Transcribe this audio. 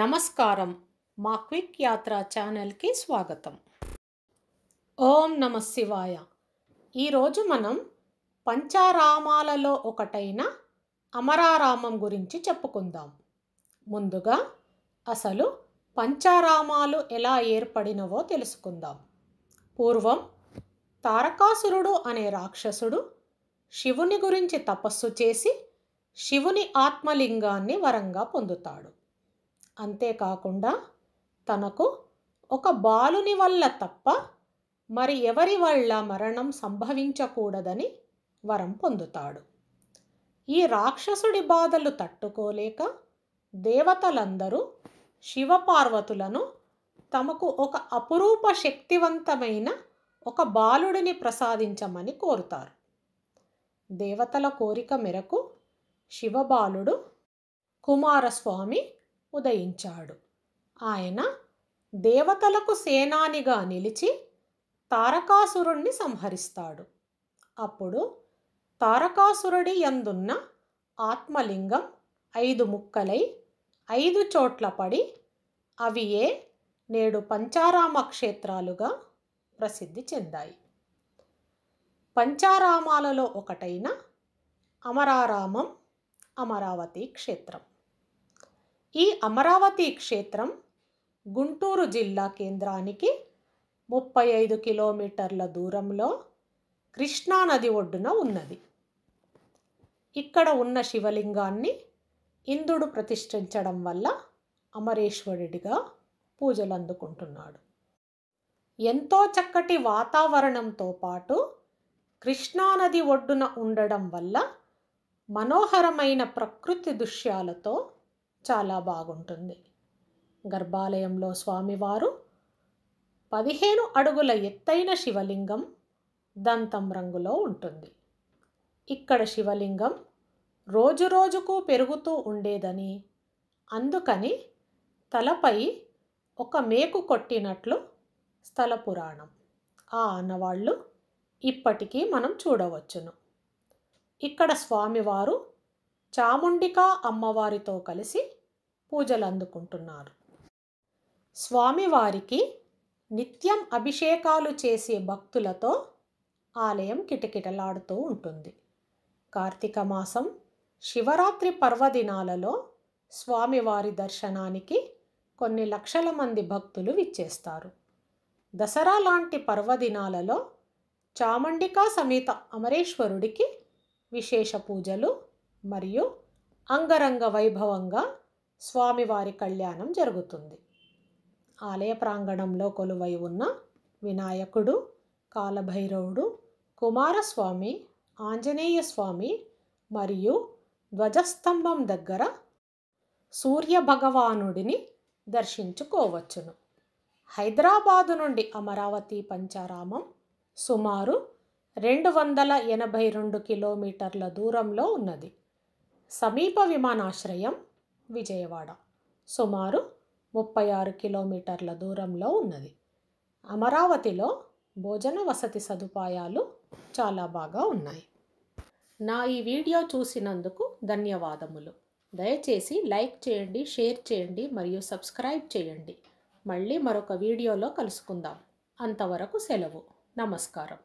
నమస్కారం మా క్విక్ యాత్ర ఛానల్కి స్వాగతం ఓం నమ శివాయ ఈరోజు మనం పంచారామాలలో ఒకటైన అమరారామం గురించి చెప్పుకుందాం ముందుగా అసలు పంచారామాలు ఎలా ఏర్పడినవో తెలుసుకుందాం పూర్వం తారకాసురుడు అనే రాక్షసుడు శివుని గురించి తపస్సు చేసి శివుని ఆత్మలింగాన్ని వరంగా పొందుతాడు అంతేకాకుండా తనకు ఒక బాలుని వల్ల తప్ప మరి ఎవరి వల్ల మరణం సంభవించకూడదని వరం పొందుతాడు ఈ రాక్షసుడి బాధలు తట్టుకోలేక దేవతలందరూ శివపార్వతులను తమకు ఒక అపురూప శక్తివంతమైన ఒక బాలుడిని ప్రసాదించమని కోరుతారు దేవతల కోరిక మేరకు శివబాలుడు కుమారస్వామి ఉదయించాడు ఆయన దేవతలకు సేనానిగా నిలిచి తారకాసురుణ్ణి సంహరిస్తాడు అప్పుడు తారకాసురుడి ఎందున్న ఆత్మలింగం ఐదు ముక్కలై ఐదు చోట్ల పడి అవి ఏ నేడు పంచారామ క్షేత్రాలుగా ప్రసిద్ధి చెందాయి పంచారామాలలో ఒకటైన అమరారామం అమరావతి క్షేత్రం ఈ అమరావతి క్షేత్రం గుంటూరు జిల్లా కేంద్రానికి ముప్పై ఐదు కిలోమీటర్ల దూరంలో కృష్ణానది ఒడ్డున ఉన్నది ఇక్కడ ఉన్న శివలింగాన్ని ఇంద్రుడు ప్రతిష్ఠించడం వల్ల అమరేశ్వరుడిగా పూజలు అందుకుంటున్నాడు ఎంతో చక్కటి వాతావరణంతో పాటు కృష్ణానది ఒడ్డున ఉండడం వల్ల మనోహరమైన ప్రకృతి దృశ్యాలతో చాలా బాగుంటుంది గర్భాలయంలో స్వామివారు పదిహేను అడుగుల ఎత్తైన శివలింగం దంతం రంగులో ఉంటుంది ఇక్కడ శివలింగం రోజురోజుకు పెరుగుతూ ఉండేదని అందుకని తలపై ఒక మేకు కొట్టినట్లు స్థల పురాణం ఆ అన్నవాళ్ళు ఇప్పటికీ మనం చూడవచ్చును ఇక్కడ స్వామివారు చాముండికా అమ్మవారితో కలిసి పూజలు అందుకుంటున్నారు స్వామివారికి నిత్యం అభిషేకాలు చేసే భక్తులతో ఆలయం కిటకిటలాడుతూ ఉంటుంది కార్తీక మాసం శివరాత్రి పర్వదినాలలో స్వామివారి దర్శనానికి కొన్ని లక్షల మంది భక్తులు విచ్చేస్తారు దసరా లాంటి పర్వదినాలలో చామండికా సమేత అమరేశ్వరుడికి విశేష పూజలు మరియు అంగరంగ వైభవంగా స్వామివారి కళ్యాణం జరుగుతుంది ఆలయ ప్రాంగణంలో కొలువై ఉన్న వినాయకుడు కాలభైరవుడు కుమారస్వామి ఆంజనేయ స్వామి మరియు ధ్వజస్తంభం దగ్గర సూర్య భగవానుడిని దర్శించుకోవచ్చును హైదరాబాదు నుండి అమరావతి పంచారామం సుమారు రెండు వందల ఎనభై రెండు కిలోమీటర్ల దూరంలో ఉన్నది సమీప విమానాశ్రయం విజయవాడ సుమారు ముప్పై ఆరు కిలోమీటర్ల దూరంలో ఉన్నది అమరావతిలో భోజన వసతి సదుపాయాలు చాలా బాగా ఉన్నాయి నా ఈ వీడియో చూసినందుకు ధన్యవాదములు దయచేసి లైక్ చేయండి షేర్ చేయండి మరియు సబ్స్క్రైబ్ చేయండి మళ్ళీ మరొక వీడియోలో కలుసుకుందాం అంతవరకు సెలవు నమస్కారం